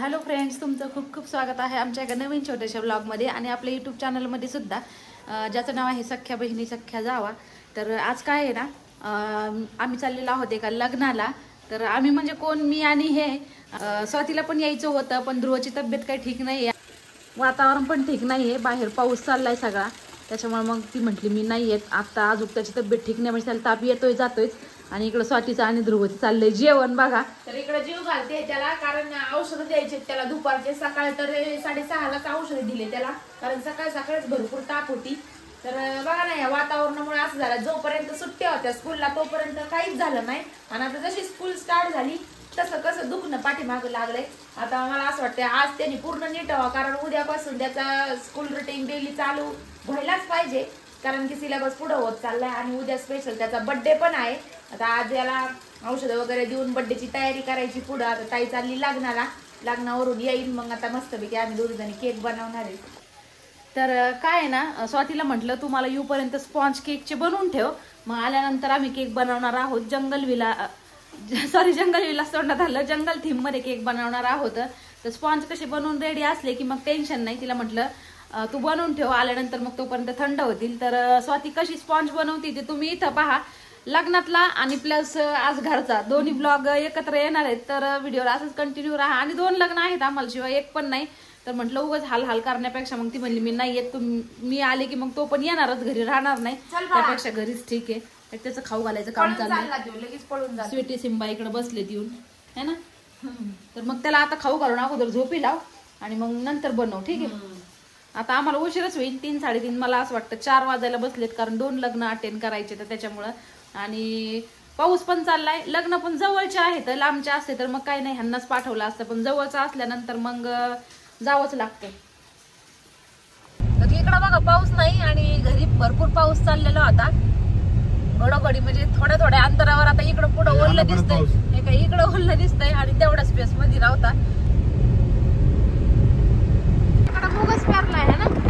hello friends तुमचं खूप खूप स्वागत आहे आमच्या एका नवीन छोट्याशा ब्लॉगमध्ये आणि आपल्या युट्यूब चॅनलमध्ये सुद्धा ज्याचं नाव आहे सख्या बहिणी सख्या जावा तर आज काय आहे ना आम्ही चाललेलो आहोत एका लग्नाला तर आम्ही म्हणजे कोण मी आणि हे स्वातीला पण यायचं होतं पण ध्रुवाची तब्येत काही ठीक नाही आहे वातावरण पण ठीक नाही आहे बाहेर पाऊस चालला आहे सगळा त्याच्यामुळे मग ती म्हटली मी नाही आहेत आत्ता अजून त्याची तब्येत ठीक नाही म्हणजे त्याला ताप येतोय जातोयच आणि इकडं स्वातीचं आणि ध्रुवचं चाललंय जेवण बघा तर इकडे जीव घालते त्याला कारण औषधं द्यायचे त्याला दुपारचे सकाळ तर साडेसहालाच औषध दिले त्याला कारण सकाळ सकाळच भरपूर ताप होती तर बघा ना या वातावरणामुळे असं झालं जोपर्यंत सुट्ट्या होत्या स्कूलला तोपर्यंत काहीच झालं नाही आणि आता जशी स्कूल स्टार्ट झाली तसं कसं दुखणं पाठीमागं लागलंय आता मला असं वाटतं आज त्यांनी पूर्ण नीट हवा कारण उद्यापासून त्याचा स्कूल रुटीन डेली चालू व्हायलाच पाहिजे कारण की सिलेबस पुढं होत चाललाय आणि उद्या स्पेशल त्याचा बड्डे पण आहे आता आज याला औषधं वगैरे देऊन बड्डेची तयारी करायची पुढं आता ताई चालली लग्नाला लग्नावरून येईल मग आता मस्तपैकी आम्ही जणी केक बनवणार आहे तर काय आहे ना स्वातीला म्हटलं तुम्हाला येऊपर्यंत स्पॉन्ज केकचे बनवून ठेव मग आल्यानंतर आम्ही केक बनवणार आहोत jungle villa sorry jungle villa सोडण्यात आलं जंगल थीममध्ये केक बनवणार आहोत तर स्पॉन्ज कसे बनवून रेडी असले की मग टेन्शन नाही तिला म्हटलं तू बनवून ठेव आल्यानंतर मग तोपर्यंत थंड होतील तर स्वाती कशी स्पॉन्ज बनवते ते तुम्ही इथं पहा लग्नातला आणि प्लस आज घरचा दोन्ही ब्लॉग एकत्र येणार आहेत तर व्हिडिओला असंच कंटिन्यू राहा आणि दोन लग्न आहेत आम्हाला शिवाय एक पण नाही तर म्हटलं उगाच हाल हाल करण्यापेक्षा मग ती म्हणली मी नाही येत मी आले की मग तो पण येणारच घरी राहणार नाही त्यापेक्षा घरीच ठीक आहे त्याचं खाऊ घालायचं काम चाललं स्वीटी सिंबा इकडे बसले देऊन है ना तर मग त्याला आता खाऊ घालून अगोदर झोपी लाव आणि मग नंतर बनव ठीक आहे आता आम्हाला उशीरच होईल तीन साडेतीन मला असं वाटतं चार वाजायला बसलेत कारण दोन लग्न अटेंड करायचे तर त्याच्यामुळं आणि पाऊस पण चाललाय लग्न पण जवळचे आहेत तर लांबचे असते तर मग काय नाही ह्यांनाच पाठवलं असतं पण जवळचं असल्यानंतर मग जावंच लागतं इकडं बघा पाऊस नाही आणि घरी भरपूर पाऊस चाललेला आता घडोघडी म्हणजे थोड्या थोड्या अंतरावर आता इकडं पुढं ओल्ल दिसतंय इकडं ओल्ल दिसतंय आणि तेवढ्या स्पेस मध्ये राहता फोकस करना है ना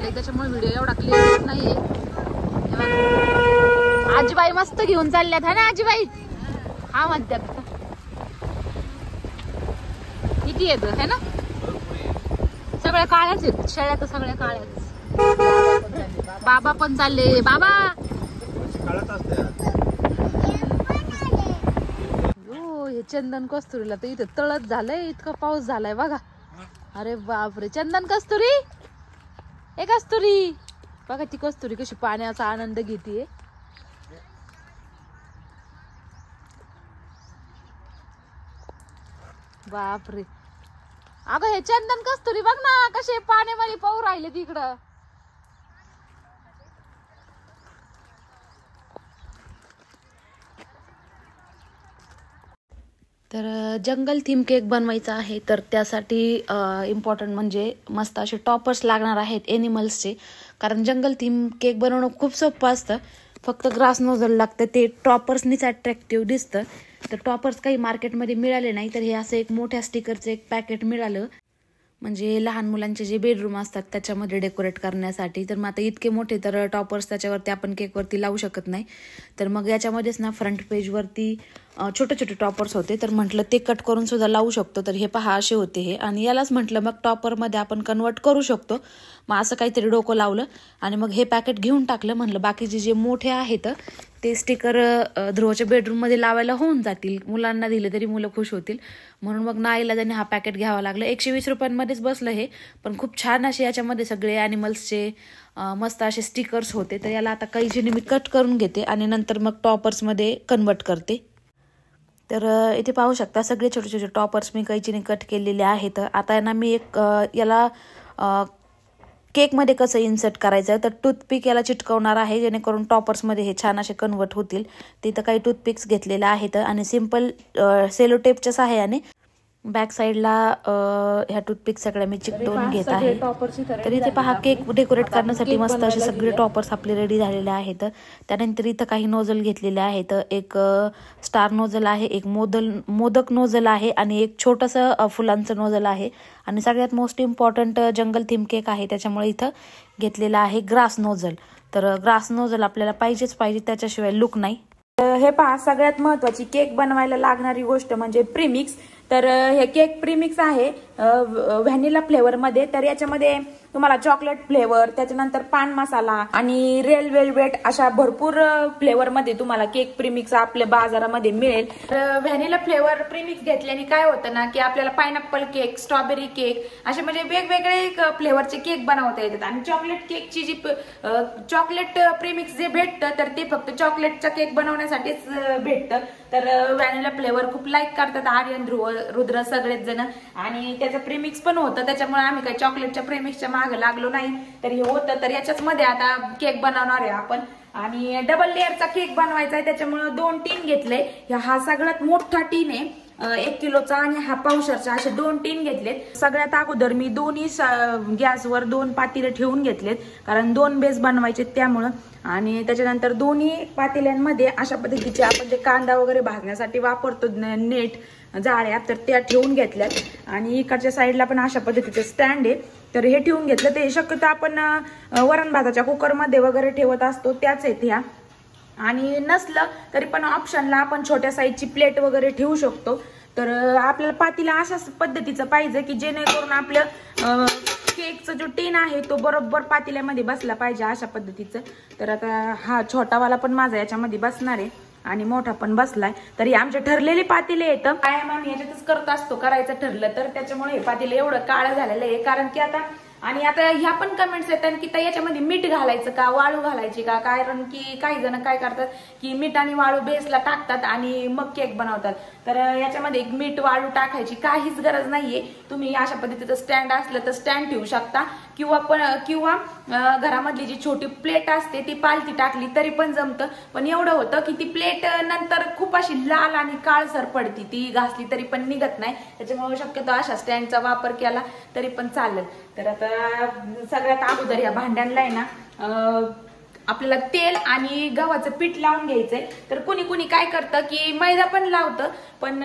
झाले त्याच्यामुळे व्हिडिओ एवढा क्लिअर येत नाहीये आजीबाई मस्त घेऊन चालल्यात हा ना आजीबाई हा म्हणतात किती येत है ना सगळ्या काळ्याच आहेत शेळ्या तर सगळ्या काळ्याच बाबा पण चालले बाबा हो हे चंदन कस्तुरीला तर इथं तळत झालंय इतका पाऊस झालाय बघा अरे बापरे चंदन कस्तुरी हे कस्तुरी बघा ती कस्तुरी कशी पाण्याचा आनंद घेते बापरे अगं हे चंदन कस्तुरी बघ ना कसे पाण्यामध्ये पाऊ राहिले तिकडं तर जंगल थीम केक बनवायचा आहे तर त्यासाठी इम्पॉर्टंट म्हणजे मस्त असे टॉपर्स लागणार आहेत एनिमल्सचे कारण जंगल थीम केक बनवणं खूप सोपं असतं फक्त ग्रास नोजल लागतं ते टॉपर्सनीच अट्रॅक्टिव्ह दिसतं तर टॉपर्स काही मार्केटमध्ये मिळाले नाही तर हे असं एक मोठ्या स्टिकरचं एक पॅकेट मिळालं म्हणजे लहान मुलांचे जे बेडरूम असतात त्याच्यामध्ये डेकोरेट करण्यासाठी तर मग आता इतके मोठे तर टॉपर्स त्याच्यावरती आपण केकवरती लावू शकत नाही तर मग याच्यामध्येच ना फ्रंट पेजवरती छोटे छोटे टॉपर्स होते तर म्हटलं ते कट करून सुद्धा लावू शकतो तर हे पहा असे होते हे आणि यालाच म्हटलं मग टॉपरमध्ये आपण कन्वर्ट करू शकतो मग असं काहीतरी डोकं लावलं आणि मग हे पॅकेट घेऊन टाकलं म्हटलं बाकीचे जे मोठे आहेत ते स्टिकर ध्रुवाच्या बेडरूममध्ये लावायला होऊन जातील मुलांना दिले तरी मुलं खुश होतील म्हणून मग नाईला त्यांनी हा पॅकेट घ्यावा लागला एकशे वीस रुपयांमध्येच बसलं हे पण खूप छान असे याच्यामध्ये सगळे ॲनिमल्सचे मस्त असे स्टिकर्स होते तर याला आता काही जे मी कट करून घेते आणि नंतर मग टॉपर्समध्ये कन्वर्ट करते तर इथे पाहू शकता सगळे छोटे छोटे टॉपर्स मी कैचीने कट केलेले आहेत आता यांना मी एक याला केकमध्ये कसं इन्सर्ट करायचं तर टूथपिक याला चिटकवणार आहे जेणेकरून टॉपर्समध्ये हे छान असे कन्वर्ट होतील तिथं काही टूथपिक्स घेतलेलं आहेत आणि सिम्पल सेलोटेपच्या सहाय्याने बॅक साईडला ह्या टूथपिक सगळ्या मी चिकटवून घेत आहे तर इथे पहा केक डेकोरेट करण्यासाठी मस्त असे सगळे टॉपर्स आपले रेडी झालेले आहेत त्यानंतर इथं काही नोजल घेतलेले आहेत एक स्टार नोजल आहे एक मोदल मोदक नोजल आहे आणि एक छोटंसं फुलांचं नोजल आहे आणि सगळ्यात most important jungle theme cake आहे त्याच्यामुळे इथं घेतलेला आहे ग्रास नोजल तर ग्रास नोजल आपल्याला पाहिजेच पाहिजे त्याच्याशिवाय लुक नाही हे पहा सगळ्यात महत्वाची केक बनवायला लागणारी गोष्ट म्हणजे प्रीमिक्स तर हे केक प्रीमिक्स आहे व्हॅनिला फ्लेवरमध्ये तर याच्यामध्ये तुम्हाला चॉकलेट फ्लेवर त्याच्यानंतर पान मसाला आणि रेल वेलवेट अशा भरपूर फ्लेवरमध्ये तुम्हाला केक प्रीमिक्स आपल्या बाजारामध्ये मिळेल तर व्हॅनिला फ्लेवर प्रीमिक्स घेतल्याने काय होतं ना की आपल्याला पायनॅपल केक स्ट्रॉबेरी केक असे म्हणजे वेगवेगळे फ्लेवरचे केक बनवता येतात आणि चॉकलेट केकची जी चॉकलेट प्रीमिक्स जे भेटतं तर ते फक्त चॉकलेटचा केक बनवण्यासाठीच भेटतं तर व्हॅनिला फ्लेवर खूप लाईक करतात आर्यन ध्रुव रुद्र सगळेच जण आणि त्याचं प्रेमिक्स पण होतं त्याच्यामुळे आम्ही काही चॉकलेटच्या प्रेमिक्सच्या मागं लागलो नाही तर हे होतं तर याच्याच मध्ये आता केक बनवणार आहे आपण आणि डबल लेअरचा केक बनवायचा आहे त्याच्यामुळे दोन टीन घेतले हा सगळ्यात मोठा टीन आहे एक किलोचा आणि हा पावशरचा असे दोन टीन घेतलेत सगळ्यात अगोदर मी दोन्ही गॅसवर दोन पातेले ठेवून घेतलेत कारण दोन बेस बनवायचे त्यामुळं आणि त्याच्यानंतर दोन्ही पातेल्यांमध्ये अशा पद्धतीचे आपण जे कांदा वगैरे भाजण्यासाठी वापरतो नेट जाळ्या तर त्या ठेवून घेतल्यात आणि इकडच्या साईडला पण अशा पद्धतीचं स्टँड आहे तर हे ठेवून घेतलं ते शक्यतो आपण वरण भाताच्या कुकरमध्ये वगैरे ठेवत असतो त्याच आहेत ह्या आणि नसलं तरी पण ऑप्शनला आपण छोट्या साईजची प्लेट वगैरे ठेवू शकतो तर आपल्याला पातीला अशाच पद्धतीचं पाहिजे की जेणेकरून आपलं केकचं जो टीन आहे तो बरोबर पातेल्यामध्ये बसला पाहिजे अशा पद्धतीचं तर आता हा छोटावाला पण माझा याच्यामध्ये बसणार आहे आणि मोठा पण बसलाय तर हे आमचे ठरलेले पातेले येतं कायम आम्ही याच्यातच करत असतो करायचं ठरलं तर त्याच्यामुळे हे पातेले एवढं काळ झालेलं आहे कारण की आता आणि आता ह्या पण कमेंट्स येतात की त्या याच्यामध्ये मीठ घालायचं का वाळू घालायची का कारण की काही जण काय करतात की मीठ आणि वाळू बेसला टाकतात आणि मग केक बनवतात तर याच्यामध्ये एक मीठ वाळू टाकायची काहीच गरज नाहीये तुम्ही अशा पद्धतीचं स्टँड असलं तर स्टँड ठेवू शकता किंवा पण किंवा घरामधली जी छोटी प्लेट असते ती पालती टाकली तरी पण जमतं पण एवढं होतं की ती प्लेट नंतर खूप अशी लाल आणि काळसर पडती ती घासली तरी पण निघत नाही त्याच्यामुळे शक्यतो अशा स्टँडचा वापर केला तरी पण चालेल तर आता सगळ्यात अगोदर या भांड्यांना आहे ना आपल्याला तेल आणि गव्हाचं पीठ लावून घ्यायचंय तर कुणी कुणी काय करतं की मैदा पण लावतं पण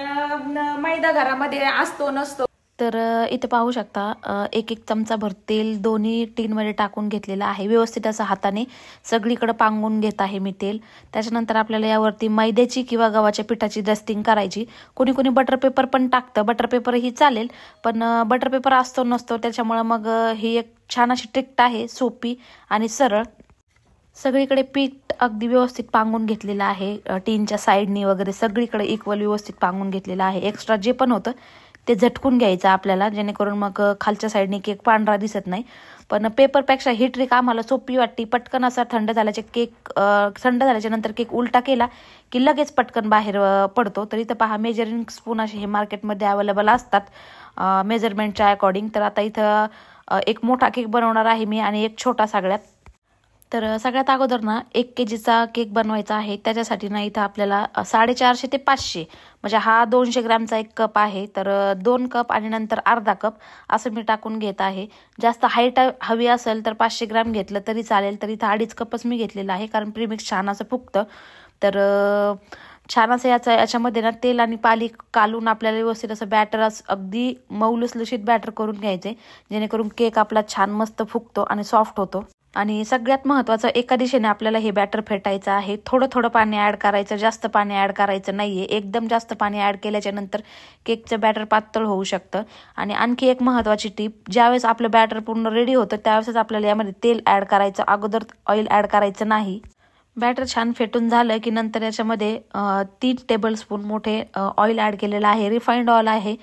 मैदा घरामध्ये असतो नसतो तर इथे पाहू शकता एक एक चमचा भर तेल दोन्ही टीनमध्ये टाकून घेतलेलं आहे व्यवस्थित असं हाताने सगळीकडे पांगून घेत आहे मी तेल त्याच्यानंतर आपल्याला यावरती मैद्याची किंवा गव्हाच्या पिठाची डस्टिंग करायची कोणी कुणी बटर पेपर पण टाकतं बटर पेपर ही चालेल पण बटर पेपर असतो नसतो त्याच्यामुळं मग ही एक छान अशी ट्रिक्ट आहे सोपी आणि सरळ सगळीकडे पीठ अगदी व्यवस्थित पांगून घेतलेलं आहे टीनच्या साईडनी वगैरे सगळीकडे इक्वल व्यवस्थित पांगून घेतलेलं आहे एक्स्ट्रा जे पण होतं ते झटकून घ्यायचं आपल्याला जेणेकरून मग खालच्या साईडनी केक पांढरा दिसत नाही पण पेपरपेक्षा ही ट्रिक आम्हाला सोपी वाटते पटकन असा थंड झाल्याचे केक थंड झाल्याच्या नंतर केक उलटा केला की लगेच पटकन बाहेर पडतो तरी तर पहा मेजरिंग स्पून असे हे मार्केटमध्ये अवेलेबल असतात मेजरमेंटच्या अकॉर्डिंग तर आता इथं एक मोठा केक बनवणार आहे मी आणि एक छोटा सगळ्यात तर सगळ्यात अगोदर ना एक के जीचा केक बनवायचा आहे त्याच्यासाठी ना इथं आपल्याला साडेचारशे ते पाचशे म्हणजे हा दोनशे ग्रॅमचा एक कप आहे तर दोन कप आणि नंतर अर्धा कप असं मी टाकून घेत आहे जास्त हाईट हवी असेल तर पाचशे ग्रॅम घेतलं तरी चालेल तर इथं अडीच कपच मी घेतलेला आहे कारण प्रीमिक्स छान असं फुकतं तर छान असं याचं याच्यामध्ये ना तेल आणि पाली कालून आपल्याला व्यवस्थित असं बॅटर असं अगदी मऊ बॅटर करून घ्यायचे जेणेकरून केक आपला छान मस्त फुगतो आणि सॉफ्ट होतो आणि सगळ्यात महत्त्वाचं एका दिशेने आपल्याला हे बॅटर फेटायचं आहे थोडं थोडं पाणी ॲड करायचं जास्त पाणी ॲड करायचं नाही आहे एकदम जास्त पाणी ॲड केल्याच्या नंतर केकचं बॅटर पातळ होऊ शकतं आणि आणखी एक महत्त्वाची टीप ज्यावेळेस आपलं बॅटर पूर्ण रेडी होतं त्यावेळेसच आपल्याला यामध्ये तेल ॲड करायचं अगोदर ऑइल ॲड करायचं नाही बॅटर छान फेटून झालं की नंतर याच्यामध्ये तीन टेबलस्पून मोठे ऑइल ॲड केलेलं आहे रिफाईंड ऑइल आहे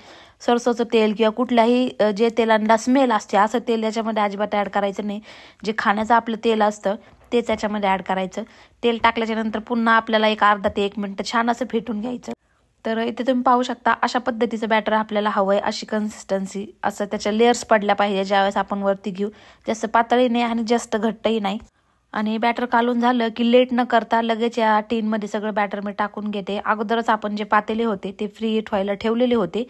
सरसोचं तेल किंवा कुठल्याही जे तेलांना स्मेल असते असं तेल याच्यामध्ये अजिबात ॲड करायचं नाही जे खाण्याचं आपलं तेल असतं ते त्याच्यामध्ये ॲड करायचं तेल टाकल्याच्यानंतर पुन्हा आपल्याला एक अर्धा ते एक मिनटं छान असं फेटून घ्यायचं तर इथे तुम्ही पाहू शकता अशा पद्धतीचं बॅटर आपल्याला हवं आहे अशी कन्सिस्टन्सी असं त्याच्या लेअर्स पडल्या पाहिजे ज्यावेळेस आपण वरती घेऊ जास्त पातळी नाही आणि जास्त घट्टही नाही आणि बॅटर कालून झालं की लेट न करता लगेच या टीनमध्ये सगळं बॅटर मी टाकून घेते अगोदरच आपण जे पातेले होते ते फ्री ठेवायला ठेवलेले होते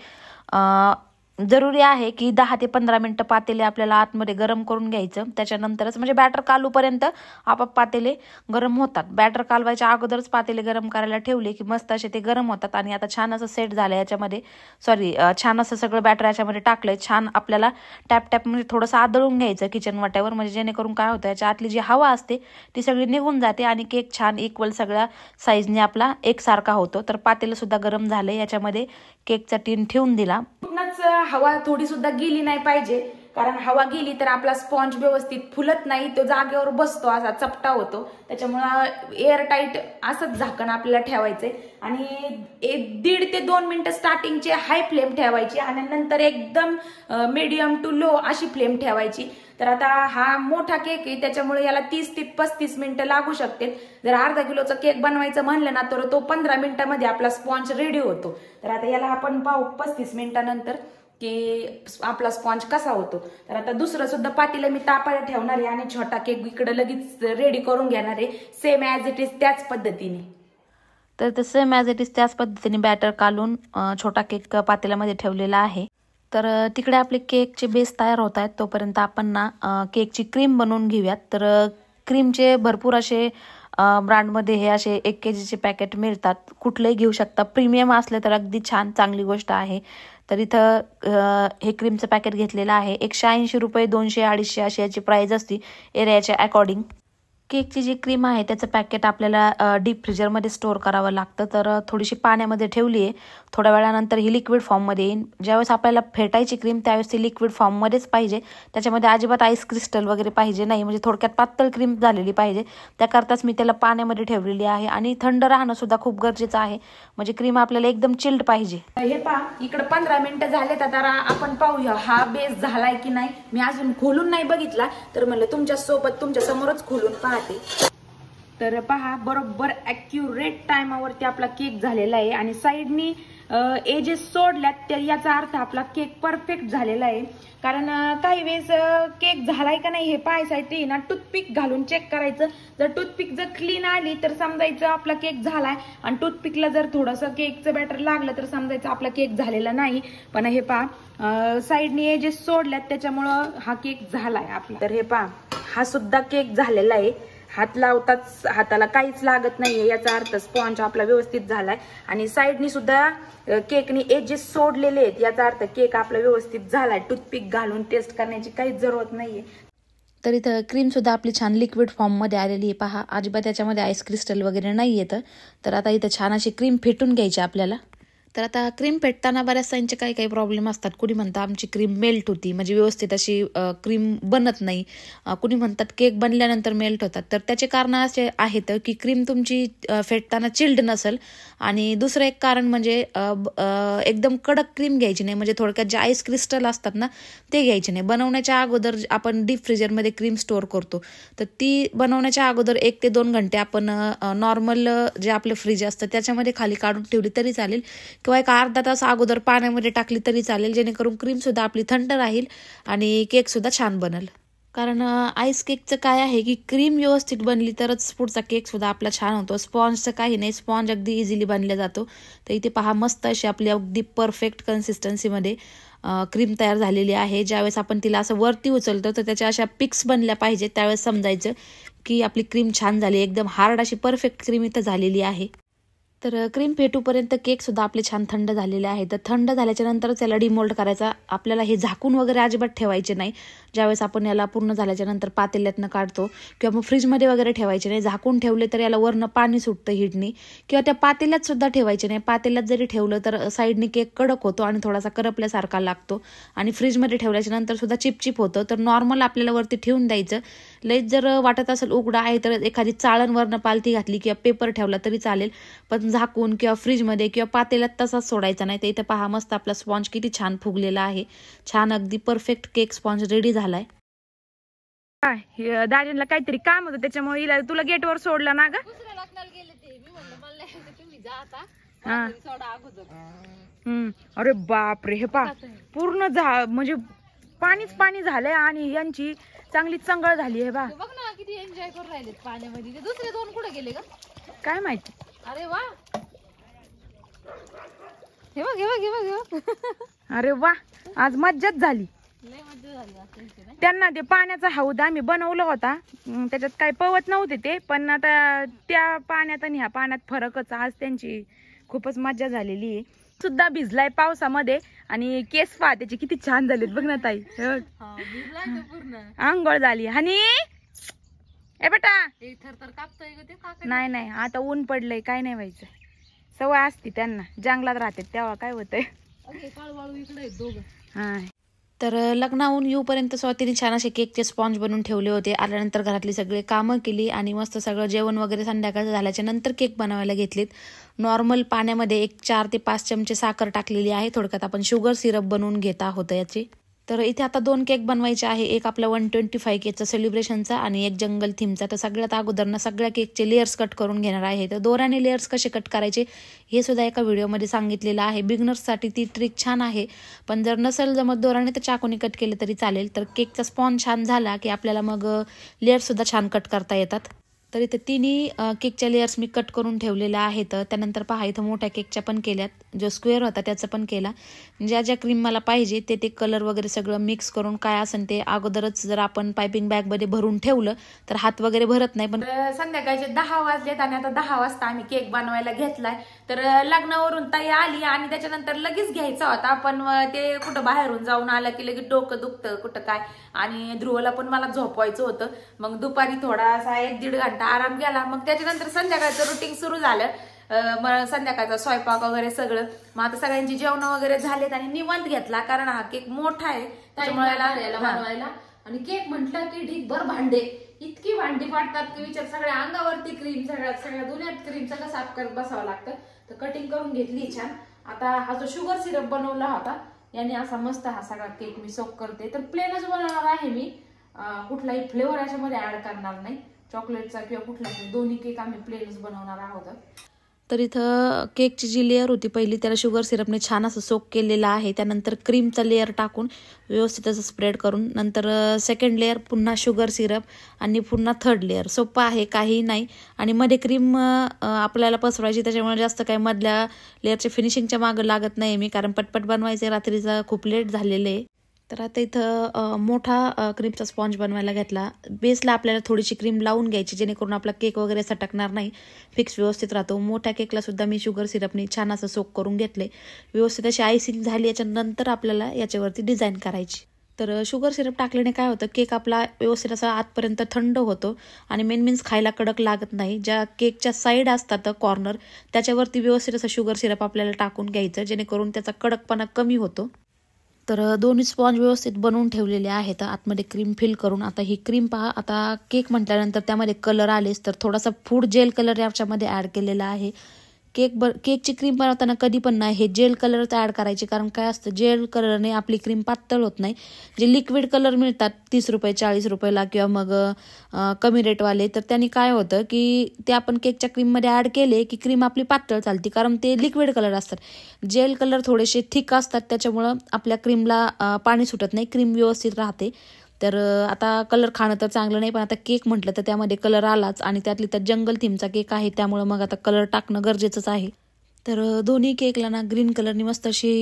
啊。जरुरी आहे की दहा ते पंधरा मिनटं पातेले आपल्याला आतमध्ये गरम करून घ्यायचं त्याच्यानंतरच म्हणजे बॅटर कालूपर्यंत आपाप पातेले गरम होतात बॅटर कालवायच्या अगोदरच पातेले गरम करायला ठेवले की मस्त असे ते गरम होतात आणि आता छान असं सेट झालं याच्यामध्ये सॉरी छान असं सगळं बॅटर याच्यामध्ये टाकलंय छान आपल्याला टॅप टॅप म्हणजे थोडंसं आदळून घ्यायचं किचन वाट्यावर म्हणजे जेणेकरून काय होतं याच्या आतली जी हवा असते ती सगळी निघून जाते आणि केक छान इक्वल सगळ्या साईजने आपला एकसारखा होतो तर पातेलं सुद्धा गरम झालंय याच्यामध्ये केकचा टीन ठेवून दिला हवा थोडी सुद्धा गेली नाही पाहिजे कारण हवा गेली तर आपला स्पॉन्ज व्यवस्थित फुलत नाही तो जागेवर बसतो असा चपटा होतो त्याच्यामुळं एअरटाईट असंच झाकण आपल्याला ठेवायचंय आणि एक दीड ते दोन मिनटं स्टार्टिंगचे हाय फ्लेम ठेवायची आणि नंतर एकदम मिडियम टू लो अशी फ्लेम ठेवायची तर आता हा मोठा केक आहे त्याच्यामुळे याला तीस ते पस्तीस मिनिटं लागू शकते जर अर्धा किलोचा केक बनवायचं म्हणलं ना तर तो पंधरा मिनिटामध्ये आपला स्पॉन्ज रेडी होतो तर आता याला आपण पाहू पस्तीस मिनिटानंतर की आपला स्पॉन्ज कसा होतो तर आता दुसरं सुद्धा पाटीला मी तापायला ठेवणार आहे आणि छोटा केक इकडं लगेच रेडी करून घेणार आहे सेम ॲज इट इज त्याच पद्धतीने तर ते सेम ॲज इट इज त्याच पद्धतीने बॅटर कालून छोटा केक पातेल्यामध्ये ठेवलेला आहे तर तिकडे आपले केकचे बेस तयार होत आहेत तोपर्यंत आपण ना केकची क्रीम बनवून घेऊयात तर क्रीमचे भरपूर असे ब्रँडमध्ये हे असे एक के जीचे पॅकेट मिळतात कुठलेही घेऊ शकता प्रीमियम असले तर अगदी छान चांगली गोष्ट आहे तर इथं हे क्रीमचं पॅकेट घेतलेलं आहे एकशे ऐंशी रुपये दोनशे अडीचशे अशी याची प्राईज असती एरियाच्या अकॉर्डिंग केकची जी क्रीम आहे त्याचं पॅकेट आपल्याला डीप फ्रीजरमध्ये स्टोअर करावं लागतं तर थोडीशी पाण्यामध्ये ठेवली आहे थोड्या वेळानंतर ही लिक्विड फॉर्ममध्ये येईल ज्यावेळेस आपल्याला फेटायची क्रीम त्यावेळेस ती लिक्विड फॉर्ममध्येच पाहिजे त्याच्यामध्ये अजिबात आईस क्रिस्टल वगैरे पाहिजे नाही म्हणजे थोडक्यात पातळ क्रीम झालेली पाहिजे त्याकरताच मी त्याला पाण्यामध्ये ठेवलेली आहे आणि थंड राहणं सुद्धा खूप गरजेचं आहे म्हणजे क्रीम आपल्याला एकदम चिल्ड पाहिजे हे पा इकडे पंधरा मिनिटं झाले तर आपण पाहूया हा बेस झालाय की नाही मी अजून खोलून नाही बघितला तर म्हणलं तुमच्या सोबत तुमच्या समोरच खोलून पाहिजे जाते तर पहा बरोबर ॲक्युरेट टायमावरती आपला केक झालेला आहे आणि साईडनी एजेस सोडल्यात तर याचा अर्थ आपला केक परफेक्ट झालेला आहे कारण काही वेळेस केक झालाय का नाही हे पाहायसाठी ना टूथपिक घालून चेक करायचं जर टूथपिक जर क्लीन आली तर समजायचं आपला केक झालाय आणि टूथपिकला जर थोडंसं केकचं बॅटर लागलं तर समजायचं आपला केक झालेला नाही पण हे पहा साईडनी एजेस सोडल्यात त्याच्यामुळं हा केक झालाय आपला तर हे पहा हा सुद्धा केक झालेला आहे हात लावताच हाताला काहीच लागत नाहीये याचा अर्थ स्पॉन्ज आपला व्यवस्थित झालाय आणि साईडनी सुद्धा केकनी एजेस सोडलेले आहेत याचा अर्थ केक आपला व्यवस्थित झालाय टूथपिक घालून टेस्ट करण्याची काहीच जरूरत नाहीये तर इथं सुद्धा आपली छान लिक्विड फॉर्ममध्ये आलेली आहे पहा अजिबात त्याच्यामध्ये आईस क्रिस्टल वगैरे नाही येतं तर आता इथं छान अशी क्रीम फेटून घ्यायची आपल्याला तर आता क्रीम पेटताना बऱ्याच यांचे काही काही प्रॉब्लेम असतात कुणी म्हणतात आमची क्रीम मेल्ट होती म्हणजे व्यवस्थित अशी क्रीम बनत नाही कुणी म्हणतात केक बनल्यानंतर मेल्ट होतात तर त्याचे कारण असे आहेत की क्रीम तुमची फेटताना चिल्ड नसेल आणि दुसरं एक कारण म्हणजे एकदम कडक क्रीम घ्यायची नाही म्हणजे थोडक्यात जे आईस क्रिस्टल असतात ना ते घ्यायचे नाही बनवण्याच्या अगोदर आपण डीप फ्रीजरमध्ये क्रीम स्टोअर करतो तर ती बनवण्याच्या अगोदर एक ते दोन घंटे आपण नॉर्मल जे आपलं फ्रीज असतं त्याच्यामध्ये खाली काढून ठेवली तरी चालेल किंवा एक अर्धा तास अगोदर पाण्यामध्ये टाकली तरी चालेल जेणेकरून क्रीमसुद्धा आपली थंड राहील आणि केकसुद्धा छान बनल कारण आईस केकचं काय आहे की क्रीम व्यवस्थित बनली तरच पुढचा केकसुद्धा आपला छान होतो स्पॉन्जचं काही नाही स्पॉन्ज अगदी इझिली बनला जातो तर इथे पहा मस्त अशी आपली अगदी परफेक्ट कन्सिस्टन्सीमध्ये क्रीम तयार झालेली आहे ज्यावेळेस आपण तिला असं वरती उचलतो तर त्याच्या अशा पिक्स बनल्या पाहिजेत त्यावेळेस समजायचं की आपली क्रीम छान झाली एकदम हार्ड अशी परफेक्ट क्रीम इथं झालेली आहे तर क्रीम केक सुद्धा आपले छान थंड झालेले आहे तर थंड झाल्याच्यानंतर त्याला डिमोल्ड करायचा आपल्याला हे झाकून वगैरे अजिबात ठेवायचे नाही ज्यावेळेस आपण याला पूर्ण झाल्याच्या नंतर पातेल्यातनं काढतो किंवा मग फ्रीजमध्ये वगैरे ठेवायचे नाही झाकून ठेवले तर याला वरनं पाणी सुटतं हिडनी किंवा त्या पातेल्यात सुद्धा ठेवायचे नाही पातेल्यात जरी ठेवलं तर साईडने केक कडक होतो आणि थोडासा करपल्यासारखा लागतो आणि फ्रीजमध्ये ठेवल्याच्या नंतर सुद्धा चिपचिप होतं तर नॉर्मल आपल्याला वरती ठेवून द्यायचं लईच जर वाटत असेल उघडा आहे तर एखादी चाळणवरनं पालथी घातली किंवा पेपर ठेवला तरी चालेल पण झाकून किंवा फ्रीजमध्ये किंवा पातेल्यात तसाच सोडायचा नाही तर इथं पहा मस्त आपला स्पॉन्ज किती छान फुगलेला आहे छान अगदी परफेक्ट केक स्पॉन्ज रेडी झाला झालाय काय दाजींना काहीतरी काम होतं त्याच्यामुळे इला तुला गेटवर सोडला ना ग अरे बापरे हे पा पूर्ण म्हणजे पाणीच पाणी झालंय आणि यांची चांगली चंगळ झाली आहे बा बघ ना किती एन्जॉय करून राहिले पाण्यामध्ये दुसरे दोन कुठे गेले ग काय माहिती अरे वा हे बघ हे बघ हे बघ अरे वा आज मज्जाच झाली त्यांना ते पाण्याचा हौद आम्ही बनवला होता त्याच्यात काही पवत नव्हते ते पण आता त्या पाण्यात आणि ह्या पाण्यात फरकच आज त्यांची खूपच मजा झालेली आहे सुद्धा भिजलाय पावसामध्ये आणि केस पहा त्याचे किती छान झाले बघ ना ताई आंघोळ झाली आणि ए बेटा नाही नाही आता ऊन पडलंय काय नाही व्हायचं सवय असती त्यांना जंगलात राहते तेव्हा काय होतंय हा तर लग्नाहून येऊपर्यंत स्वातीने छान असे केकचे स्पॉन्ज बनवून ठेवले होते आल्यानंतर घरातली सगळे कामं केली आणि मस्त सगळं जेवण वगैरे संध्याकाळचं झाल्याच्या नंतर केक बनवायला घेतलेत नॉर्मल पाण्यामध्ये एक चार ते पाच चमचे साखर टाकलेली आहे थोडक्यात आपण शुगर सिरप बनवून घेत आहोत याची तर इथे आता दोन केक बनवायचे आहे एक आपला वन ट्वेंटी फाय केकचा सेलिब्रेशनचा आणि एक जंगल थीमचा तर सगळ्यात अगोदरनं सगळ्या केकचे लेयर्स कट करून घेणार आहे तर दोऱ्याने लेयर्स कसे कट करायचे हे सुद्धा एका व्हिडिओमध्ये सांगितलेलं आहे बिगनर्ससाठी ती ट्रिक छान आहे पण जर नसेल जमत दोराने तर चाकूने कट केले तरी चालेल तर केकचा स्पॉन छान झाला की आपल्याला मग लेयर्ससुद्धा छान कट करता येतात तर इथं तिन्ही केकच्या लेअर्स मी कट करून ठेवलेल्या आहेत त्यानंतर पहा इथं मोठ्या केकच्या पण केल्यात जो स्क्वेअर होता त्याचा पण केला म्हणजे ज्या ज्या क्रीम मला पाहिजे ते ते कलर वगैरे सगळं मिक्स करून काय असेल ते अगोदरच जर आपण पायपिंग मध्ये भरून ठेवलं तर हात वगैरे भरत नाही पण संध्याकाळचे दहा वाजलेत आणि आता दहा वाजता आम्ही केक बनवायला घेतलाय तर लग्नावरून ताई आली आणि त्याच्यानंतर लगेच घ्यायचा होता पण ते कुठं बाहेरून जाऊन आलं की लगेच डोकं दुखतं कुठं काय आणि ध्रुवला पण मला झोपवायचं होतं मग दुपारी थोडासा एक दीड घंटा आराम गेला मग त्याच्यानंतर संध्याकाळचं रुटीन सुरू झालं मग संध्याकाळचा स्वयंपाक वगैरे सगळं मग आता सगळ्यांची जेवण वगैरे झालेत आणि निवंत घेतला कारण हा केक मोठा आहे त्याच्यामुळे आणि केक म्हटलं की भर भांडे इतकी भांडी वाटतात की विचार सगळ्या अंगावरती क्रीम सगळ्यात सगळ्या दुन्यात क्रीम सगळं साफ करत बसावं लागतं तर कटिंग करून घेतली छान आता हा जो शुगर सिरप बनवला होता याने असा मस्त हा सगळा केक मी सोक करते तर प्लेनच बनवणार आहे मी कुठलाही फ्लेवर याच्यामध्ये ऍड करणार नाही चॉकलेटचा किंवा कुठला दोन्ही केक आम्ही प्लेनच बनवणार आहोत तर इथं केकची जी लेअर होती पहिली त्याला शुगर सिरपने छान असं सोक केलेलं आहे त्यानंतर क्रीमचा लेअर टाकून व्यवस्थित असं स्प्रेड करून नंतर सेकंड लेअर पुन्हा शुगर सिरप आणि पुन्हा थर्ड लेअर सोपं आहे काही नाही आणि मध्ये क्रीम आपल्याला पसरवायची त्याच्यामुळे जास्त काही मधल्या लेअरच्या फिनिशिंगच्या मागं लागत नाही मी कारण पटपट बनवायचे रात्रीचा खूप लेट झालेले आहे तर आता इथं मोठा क्रीमचा स्पॉन्ज बनवायला घेतला बेसला आपल्याला थोडीशी क्रीम लावून घ्यायची जेणेकरून आपला केक वगैरे सटकणार नाही फिक्स व्यवस्थित राहतो मोठ्या सुद्धा मी शुगर सिरपने छान असं सोक करून घेतले व्यवस्थित अशी आयसिंग झाली याच्यानंतर आपल्याला याच्यावरती डिझाईन करायची तर शुगर सिरप टाकल्याने काय होतं केक आपला व्यवस्थित असा आतपर्यंत थंड होतो आणि मेन मीन्स खायला कडक लागत नाही ज्या केकच्या साईड असतात कॉर्नर त्याच्यावरती व्यवस्थित असं शुगर सिरप आपल्याला टाकून घ्यायचं जेणेकरून त्याचा कडकपणा कमी होतो तर दोन्ही स्पॉन्ज व्यवस्थित बनवून ठेवलेले आहेत आतमध्ये क्रीम फिल करून आता ही क्रीम पहा आता केक म्हटल्यानंतर त्यामध्ये कलर आलेच तर थोडासा फूड जेल कलर याच्यामध्ये ॲड केलेला आहे केक ब केकची क्रीम बनवताना कधी पण नाही हे जेल कलर ॲड करायचे कारण काय असतं जेल कलरने आपली क्रीम पातळ होत नाही जे लिक्विड कलर मिळतात तीस रुपये चाळीस रुपयाला किंवा मग कमी रेटवाले तर त्यांनी काय होतं की ते आपण केकच्या क्रीममध्ये ॲड केले की क्रीम आपली पातळ चालते कारण ते लिक्विड कलर असतात जेल कलर थोडेसे थिक असतात त्याच्यामुळं आपल्या क्रीमला पाणी सुटत नाही क्रीम व्यवस्थित राहते तर आता कलर खाणं तर चांगलं नाही पण आता केक म्हटलं तर त्यामध्ये कलर आलाच आणि त्यातली तर जंगल थीमचा केक आहे त्यामुळं मग आता कलर टाकणं गरजेचंच आहे तर दोन्ही केकला ना ग्रीन कलरनी मस्त अशी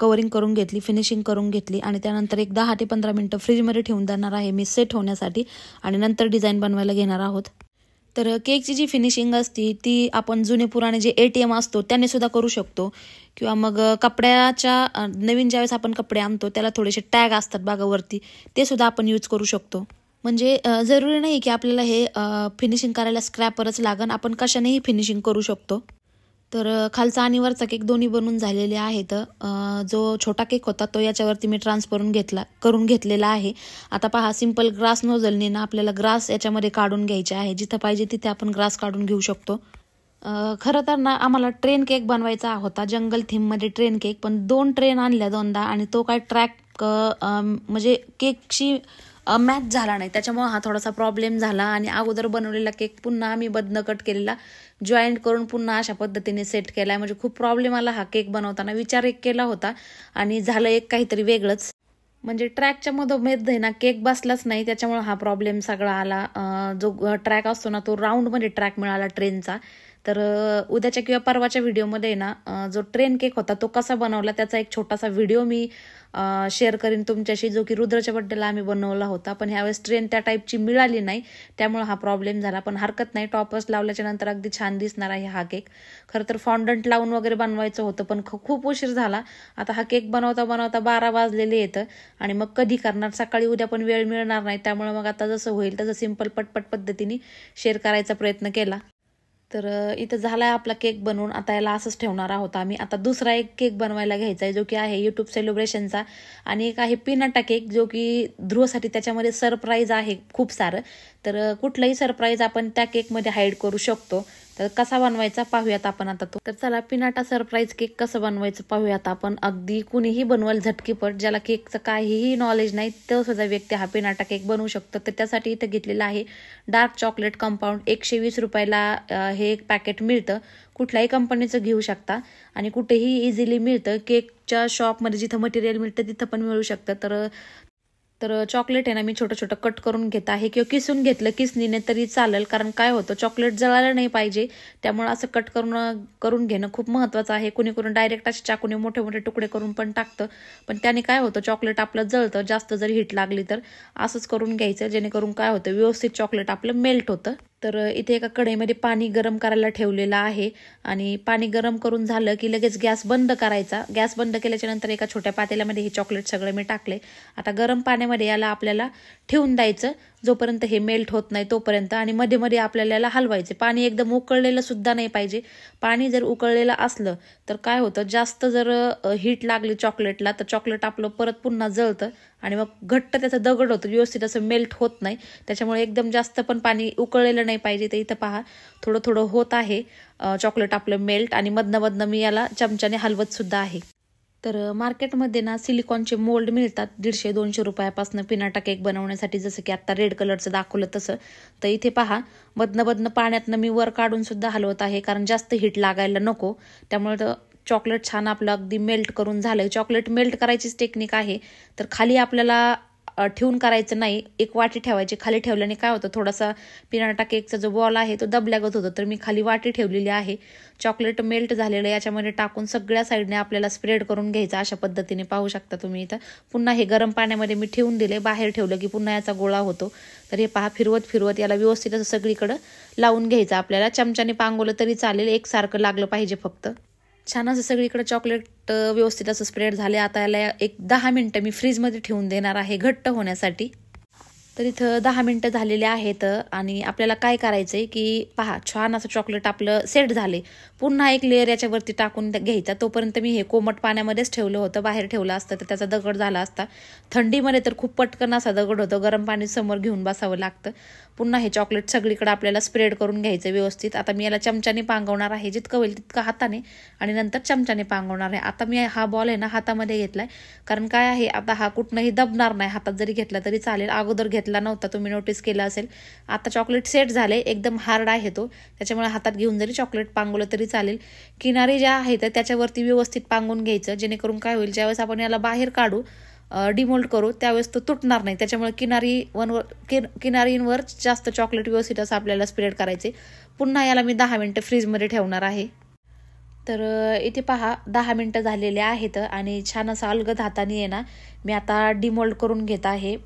कवरिंग करून घेतली फिनिशिंग करून घेतली आणि त्यानंतर एक दहा ते पंधरा मिनटं फ्रीजमध्ये ठेवून जाणार आहे मी सेट होण्यासाठी आणि नंतर डिझाईन बनवायला घेणार आहोत तर केकची जी फिनिशिंग असती ती आपण जुने पुराणे जे ए टी एम असतो त्याने सुद्धा करू शकतो किंवा मग कपड्याच्या नवीन ज्यावेळेस आपण कपडे आणतो त्याला थोडेसे टॅग असतात बागावरती ते सुद्धा आपण यूज करू शकतो म्हणजे जरुरी नाही की आपल्याला हे फिनिशिंग करायला स्क्रॅपरच लागन आपण कशानेही फिनिशिंग करू शकतो तर खालचा आणि वरचा केक दोन्ही बनून झालेले आहेत जो छोटा केक होता तो याच्यावरती मी ट्रान्सफरून घेतला करून घेतलेला आहे आता पहा सिंपल ग्रास नोजलने ना आपल्याला ग्रास याच्यामध्ये काढून घ्यायचे आहे जिथं पाहिजे तिथे आपण ग्रास काढून घेऊ शकतो खरं तर ना आम्हाला ट्रेन केक बनवायचा होता जंगल थीममध्ये ट्रेन केक पण दोन ट्रेन आणल्या दोनदा आणि तो काय ट्रॅक म्हणजे केकशी मॅच झाला नाही त्याच्यामुळं हा थोडासा प्रॉब्लेम झाला आणि अगोदर बनवलेला केक पुन्हा आम्ही बदनकट कट केलेला जॉईंट करून पुन्हा अशा पद्धतीने सेट केलाय म्हणजे खूप प्रॉब्लेम आला हा केक बनवताना विचार एक केला होता आणि झालं एक काहीतरी वेगळंच म्हणजे ट्रॅकच्या मधोमध आहे ना केक बसलाच नाही त्याच्यामुळे हा प्रॉब्लेम सगळा आला जो ट्रॅक असतो ना तो मध्ये ट्रॅक मिळाला ट्रेनचा तर उद्याच्या किंवा परवाच्या व्हिडिओमध्ये ना जो ट्रेन केक होता तो कसा बनवला त्याचा एक छोटासा व्हिडिओ मी शेअर करीन तुमच्याशी जो की रुद्रच्या बड्डेला आम्ही बनवला होता पण ह्यावेळेस ट्रेन त्या टाईपची मिळाली नाही त्यामुळे हा प्रॉब्लेम झाला पण हरकत नाही टॉपर्स लावल्याच्या नंतर अगदी छान दिसणार आहे हा केक खरं तर फॉन्डंट लावून वगैरे बनवायचं होतं पण खूप उशीर झाला आता हा केक बनवता बनवता बारा वाजलेले येतं आणि मग कधी करणार सकाळी उद्या पण वेळ मिळणार नाही त्यामुळे मग आता जसं होईल तसं सिंपल पटपट पद्धतीने शेअर करायचा प्रयत्न केला तर इथं झाला आहे आपला केक बनवून आता याला असंच ठेवणार आहोत आम्ही आता दुसरा एक केक बनवायला घ्यायचा आहे जो की आहे यूट्यूब सेलिब्रेशनचा आणि एक आहे पिनाटा केक जो की ध्रुवसाठी त्याच्यामध्ये सरप्राईज आहे खूप सारं तर कुठलंही सरप्राईज आपण त्या केकमध्ये हाईड करू शकतो तर कसा बनवायचा पाहूयात आपण आता तो तर चला पिनाटा सरप्राईज केक कसं बनवायचं पाहूयात आपण अगदी कुणीही बनवाल झटकीपट ज्याला केकचं काहीही नॉलेज नाही तो सुद्धा व्यक्ती हा पिनाटा केक बनवू शकतो तर त्यासाठी इथं घेतलेला आहे डार्क चॉकलेट कंपाऊंड एकशे वीस रुपयाला हे एक पॅकेट मिळतं कुठल्याही कंपनीचं घेऊ शकता आणि कुठेही इझिली मिळतं केकच्या शॉपमध्ये जिथं मटेरियल मिळतं तिथं पण मिळू शकतं तर तर चॉकलेट आहे ना मी छोटं छोटं कट करून घेत आहे किंवा किसून घेतलं किसनीने तरी चालेल कारण काय होतं चॉकलेट जळायला नाही पाहिजे त्यामुळे असं कट करून करून घेणं खूप महत्त्वाचं आहे कुणी करून डायरेक्ट असे चाकूने मोठे मोठे तुकडे करून पण टाकतं पण त्याने काय होतं चॉकलेट आपलं जळतं जास्त जर हिट लागली तर असंच करून घ्यायचं जेणेकरून काय होतं व्यवस्थित चॉकलेट आपलं मेल्ट होतं तर इथे एका कढईमध्ये पाणी गरम करायला ठेवलेलं आहे आणि पाणी गरम करून झालं की लगेच गॅस बंद करायचा गॅस बंद केल्याच्या नंतर एका छोट्या पातेल्यामध्ये हे चॉकलेट सगळं मी टाकले आता गरम पाण्यामध्ये याला आपल्याला ठेवून द्यायचं जोपर्यंत हे मेल्ट होत नाही तोपर्यंत आणि मध्ये मध्ये आपल्याला याला हलवायचे पाणी एकदम उकळलेलं सुद्धा नाही पाहिजे पाणी जर उकळलेलं असलं तर काय होतं जास्त जर हीट लागली चॉकलेटला तर चॉकलेट आपलं परत पुन्हा जळतं आणि मग घट्ट त्याचं दगड होतं व्यवस्थित असं मेल्ट होत नाही त्याच्यामुळे एकदम जास्त पण पाणी उकळलेलं नाही पाहिजे ते इथं पहा थोडं थोडं होत आहे चॉकलेट आपलं मेल्ट आणि मधनं मधनं मी याला चमच्याने सुद्धा आहे तर मार्केटमध्ये ना सिलिकॉनचे मोल्ड मिळतात दीडशे दोनशे रुपयापासून पिनाटा केक बनवण्यासाठी जसं की आत्ता रेड कलरचं दाखवलं तसं तर इथे पहा बदनबदन पाण्यातनं मी वर काढून सुद्धा हलवत आहे कारण जास्त हीट लागायला नको त्यामुळे चॉकलेट छान आपलं अगदी मेल्ट करून झालं चॉकलेट मेल्ट करायचीच टेक्निक आहे तर खाली आपल्याला ठेवून करायचं नाही एक वाटी ठेवायची खाली ठेवल्याने काय होतं थोडासा पिनाटा केकचा जो बॉल आहे तो दबल्यागत होतो तर मी खाली वाटी ठेवलेली आहे चॉकलेट मेल्ट झालेलं याच्यामध्ये टाकून सगळ्या साईडने आपल्याला स्प्रेड करून घ्यायचं अशा पद्धतीने पाहू शकता तुम्ही इथं पुन्हा हे गरम पाण्यामध्ये मी ठेवून दिले बाहेर ठेवलं की पुन्हा याचा गोळा होतो तर हे पहा फिरवत फिरवत याला व्यवस्थित असं सगळीकडं लावून घ्यायचं आपल्याला चमच्याने पांगवलं तरी चालेल एकसारखं लागलं पाहिजे फक्त छान असं सगळीकडे चॉकलेट व्यवस्थित असं स्प्रेड झाले आता याला एक दहा मिनटं मी फ्रीजमध्ये ठेवून देणार आहे घट्ट होण्यासाठी तर इथं दहा मिनटं झालेले आहेत आणि आपल्याला काय करायचं आहे की पहा छान असं चॉकलेट आपलं सेट झाले पुन्हा एक लेअर याच्यावरती टाकून घ्यायचा तोपर्यंत मी हे कोमट पाण्यामध्येच ठेवलं होतं बाहेर ठेवलं असतं तर त्याचा दगड झाला असता थंडीमध्ये तर खूप पटकन असा दगड होतो गरम पाणी समोर घेऊन बसावं लागतं पुन्हा हे चॉकलेट सगळीकडे आपल्याला स्प्रेड करून घ्यायचं व्यवस्थित आता मी याला चमच्याने पांगवणार आहे जितकं होईल तितकं हाताने आणि नंतर चमच्याने पांगवणार आहे आता मी हा बॉल आहे ना हातामध्ये घेतला कारण काय आहे आता हा कुठनंही दबणार नाही हातात जरी घेतला तरी चालेल अगोदर घेतला नव्हता तुम्ही नोटीस केला असेल आता चॉकलेट सेट झाले एकदम हार्ड आहे तो त्याच्यामुळे हातात घेऊन जरी चॉकलेट पांगवलं तरी चालेल किनारी ज्या आहेत त्याच्यावरती व्यवस्थित पांगून घ्यायचं जेणेकरून काय होईल ज्यावेळेस आपण याला बाहेर काढू डिमोल्ड करू त्यावेळेस तो तुटणार नाही त्याच्यामुळे किनारी वनवर किन किनारींवर जास्त चॉकलेट व्यवस्थित असं आपल्याला स्प्रेड करायचे पुन्हा याला मी दहा मिनटं फ्रीजमध्ये ठेवणार आहे तर इथे पहा दहा मिनटं झालेले आहेत आणि छान असं अलगद हाताने आहे ना मी आता डिमोल्ड करून घेत आहे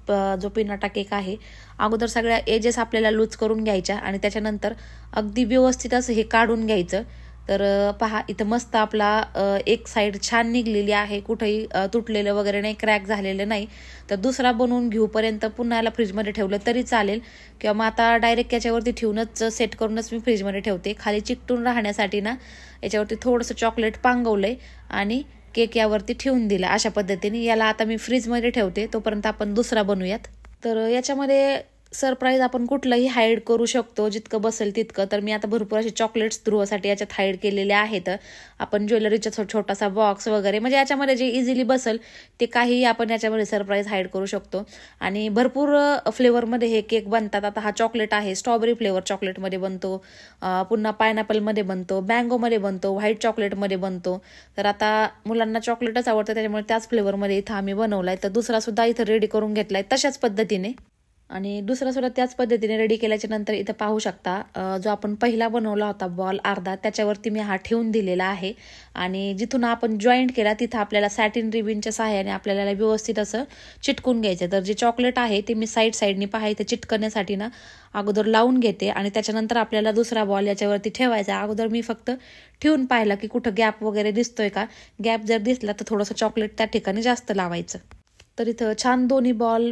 जो पिनाटा केक आहे अगोदर सगळ्या एजेस आपल्याला लूज करून घ्यायच्या आणि त्याच्यानंतर अगदी व्यवस्थित असं हे काढून घ्यायचं तर पहा इथं मस्त आपला एक साईड छान निघलेली आहे कुठेही तुटलेलं वगैरे नाही क्रॅक झालेलं नाही तर दुसरा बनवून घेऊपर्यंत पुन्हा याला फ्रीजमध्ये ठेवलं तरी चालेल किंवा मग आता डायरेक्ट याच्यावरती ठेवूनच सेट करूनच मी फ्रीजमध्ये ठेवते खाली चिकटून राहण्यासाठी ना याच्यावरती थोडंसं चॉकलेट पांगवलं आहे आणि केक यावरती ठेवून दिला अशा पद्धतीने याला आता मी फ्रीजमध्ये ठेवते तोपर्यंत आपण दुसरा बनवूयात तर याच्यामध्ये सरप्राईज आपण कुठलंही हाईड करू शकतो जितकं बसेल तितकं तर मी आता भरपूर असे चॉकलेट्स ध्रुवासाठी याच्यात हाईड केलेले आहेत आपण ज्वेलरीचा छोटासा बॉक्स वगैरे म्हणजे याच्यामध्ये जे इझिली बसेल ते काहीही आपण याच्यामध्ये सरप्राईज हाईड करू शकतो आणि भरपूर फ्लेवरमध्ये हे केक बनतात आता हा चॉकलेट आहे स्ट्रॉबेरी फ्लेवर चॉकलेटमध्ये बनतो पुन्हा पायनॅपलमध्ये बनतो मँगोमध्ये बनतो व्हाईट चॉकलेटमध्ये बनतो तर आता मुलांना चॉकलेटच आवडतं त्याच्यामुळे त्याच फ्लेवरमध्ये इथं आम्ही बनवला आहे तर दुसरासुद्धा इथं रेडी करून घेतला तशाच पद्धतीने आणि दुसरा सुद्धा त्याच पद्धतीने रेडी केल्याच्या नंतर इथं पाहू शकता जो आपण पहिला बनवला होता बॉल अर्धा त्याच्यावरती मी हा ठेवून दिलेला आहे आणि जिथून आपण जॉईंट केला तिथं आपल्याला सॅटिन रिबिनच्या सहाय्याने आपल्याला व्यवस्थित असं चिटकून घ्यायचं तर जे चॉकलेट आहे ते मी साईड साईडने पहा ते चिटकण्यासाठी ना अगोदर लावून घेते आणि त्याच्यानंतर आपल्याला दुसरा बॉल याच्यावरती ठेवायचा अगोदर मी फक्त ठेवून पाहिला की कुठं गॅप वगैरे दिसतोय का गॅप जर दिसला तर थोडंसं चॉकलेट त्या ठिकाणी जास्त लावायचं तर इथं छान दोन्ही बॉल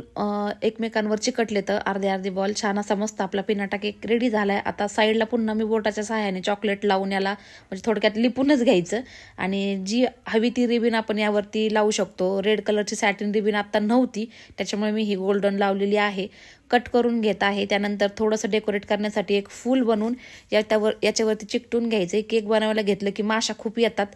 एकमेकांवर चिकटले तर अर्धे अर्धे बॉल छान असा मस्त आपला पिनाटा केक रेडी झाला आहे आता साईडला पुन्हा मी बोटाच्या सहाय्याने चॉकलेट लावून याला म्हणजे थोडक्यात लिपूनच घ्यायचं आणि जी हवी ती रिबीन आपण यावरती लावू शकतो रेड कलरची सॅटिन रिबीन आत्ता नव्हती त्याच्यामुळे मी ही गोल्डन लावलेली आहे कट करून घेत आहे त्यानंतर थोडंसं डेकोरेट करण्यासाठी एक फूल बनवून याच्यावर याच्यावरती चिकटून घ्यायचं केक बनवायला घेतलं की माशा खूप येतात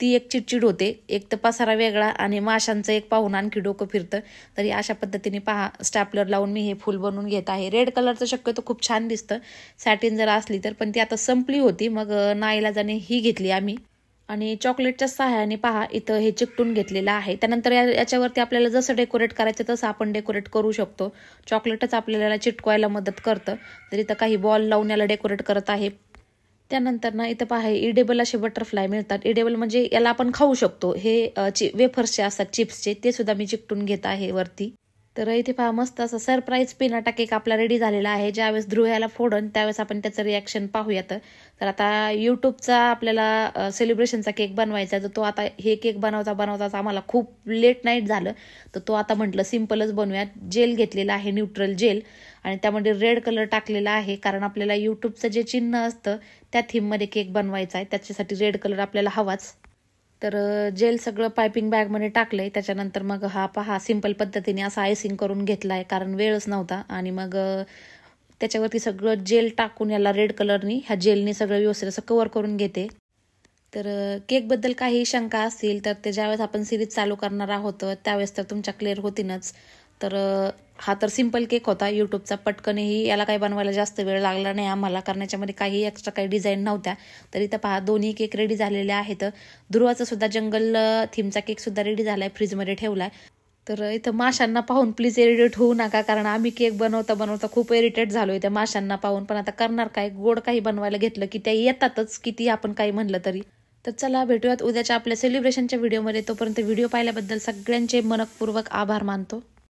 ती एक चिडचिड होते एक तर पसारा वेगळा आणि माशांचं एक पाहून आणखी डोकं फिरतं तरी अशा पद्धतीने पहा स्टॅपलर लावून मी हे फुल बनवून घेत आहे रेड कलरचं शक्यतो खूप छान दिसतं सॅटिन जर असली तर पण ती आता संपली होती मग नाईलाजाने ही घेतली आम्ही आणि चॉकलेटच्या सहाय्याने पहा इथं हे चिकटून घेतलेलं आहे त्यानंतर या याच्यावरती आपल्याला जसं डेकोरेट करायचं तसं आपण डेकोरेट करू शकतो चॉकलेटच आपल्याला चिटकवायला मदत करतं तर इथं काही बॉल लावून याला डेकोरेट करत आहे त्यानंतर ना इथं पहा इडेबल असे बटरफ्लाय मिळतात इडेबल म्हणजे याला आपण खाऊ शकतो हे वेफर्सचे असतात चिप्सचे ते सुद्धा मी चिकटून घेत आहे वरती तर इथे पहा मस्त असं सरप्राईज पिनाटा केक आपला रेडी झालेला आहे ज्यावेळेस ध्रुव्याला याला फोडन त्यावेळेस आपण त्याचं रिॲक्शन पाहूयात तर आता यूट्यूबचा आपल्याला सेलिब्रेशनचा केक बनवायचा तर तो आता हे केक बनवता बनवताच आम्हाला खूप लेट नाईट झालं तर तो आता म्हटलं सिम्पलच बनवूयात जेल घेतलेला आहे न्यूट्रल जेल आणि त्यामध्ये रेड कलर टाकलेला आहे कारण आपल्याला यूट्यूबचं जे चिन्ह असतं त्या थीममध्ये केक बनवायचा आहे त्याच्यासाठी रेड कलर आपल्याला हवाच तर जेल सगळं पायपिंग बॅगमध्ये टाकलं आहे त्याच्यानंतर मग हा पहा सिंपल पद्धतीने असा आयसिंग करून घेतला आहे कारण वेळच नव्हता आणि मग त्याच्यावरती सगळं जेल टाकून याला रेड कलरनी ह्या जेलनी सगळं व्यवस्थित असं कवर करून घेते तर केकबद्दल काही शंका असतील तर ते ज्यावेळेस आपण सिरीज चालू करणार आहोत त्यावेळेस तर तुमच्या क्लिअर होतीनच तर हा तर सिंपल केक होता यूट्यूबचा पटकनही याला काही बनवायला जास्त वेळ लागला नाही आम्हाला कारण याच्यामध्ये काही एक्स्ट्रा काही डिझाईन नव्हत्या तर इथं पहा दोन्ही केक रेडी झालेले आहेत ध्रुवाचा सुद्धा जंगल थीमचा केक सुद्धा रेडी झाला आहे फ्रीजमध्ये ठेवला तर इथं माशांना पाहून प्लीज इरिटेट होऊ नका कारण आम्ही केक बनवता बनवता खूप इरिटेट झालो इथे माशांना पाहून पण आता करणार काय गोड काही बनवायला घेतलं की त्या येतातच किती आपण काही म्हणलं तरी तर चला भेटूयात उद्याच्या आपल्या सेलिब्रेशनच्या व्हिडिओमध्ये तोपर्यंत व्हिडिओ पाहिल्याबद्दल सगळ्यांचे मनकपूर्वक आभार मानतो